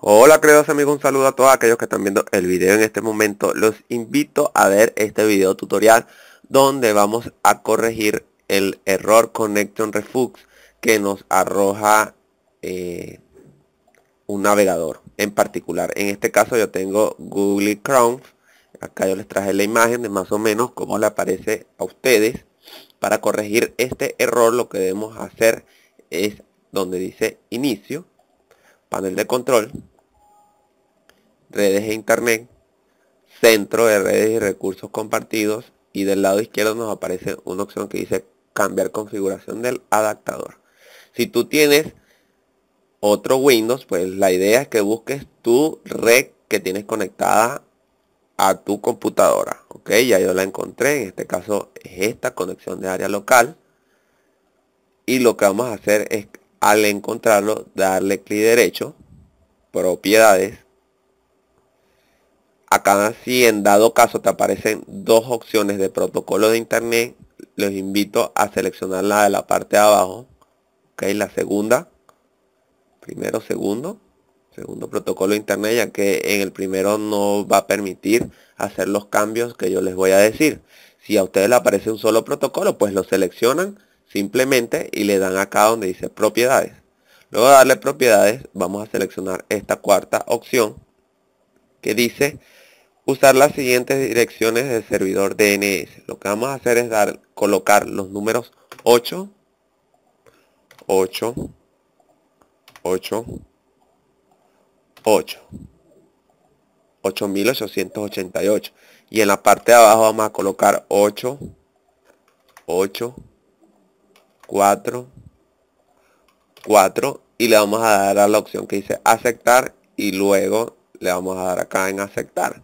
Hola queridos amigos, un saludo a todos aquellos que están viendo el video en este momento. Los invito a ver este video tutorial donde vamos a corregir el error Connection Refux que nos arroja eh, un navegador en particular. En este caso yo tengo Google Chrome. Acá yo les traje la imagen de más o menos cómo le aparece a ustedes. Para corregir este error lo que debemos hacer es donde dice inicio panel de control, redes e internet, centro de redes y recursos compartidos y del lado izquierdo nos aparece una opción que dice cambiar configuración del adaptador. Si tú tienes otro Windows, pues la idea es que busques tu red que tienes conectada a tu computadora. Ok, ya yo la encontré, en este caso es esta conexión de área local. Y lo que vamos a hacer es al encontrarlo darle clic derecho, propiedades. Acá si en dado caso te aparecen dos opciones de protocolo de internet, los invito a seleccionar la de la parte de abajo. es la segunda. Primero, segundo. Segundo protocolo de internet, ya que en el primero no va a permitir hacer los cambios que yo les voy a decir. Si a ustedes le aparece un solo protocolo, pues lo seleccionan simplemente y le dan acá donde dice propiedades. Luego de darle propiedades, vamos a seleccionar esta cuarta opción que dice usar las siguientes direcciones del servidor DNS. Lo que vamos a hacer es dar, colocar los números 8, 8, 8, 8, 888. Y en la parte de abajo vamos a colocar 8, 8, 4, 4 y le vamos a dar a la opción que dice aceptar y luego le vamos a dar acá en aceptar.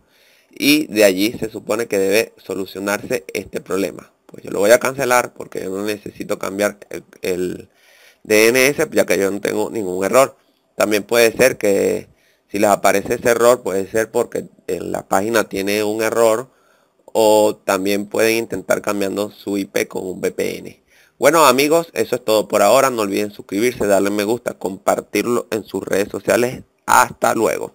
Y de allí se supone que debe solucionarse este problema. Pues yo lo voy a cancelar porque yo no necesito cambiar el, DNS pues ya que yo no tengo ningún error. También puede ser que si les aparece ese error puede ser porque en la página tiene un error o también pueden intentar cambiando su IP con un VPN. Bueno amigos, eso es todo por ahora. No olviden suscribirse, darle me gusta, compartirlo en sus redes sociales. Hasta luego.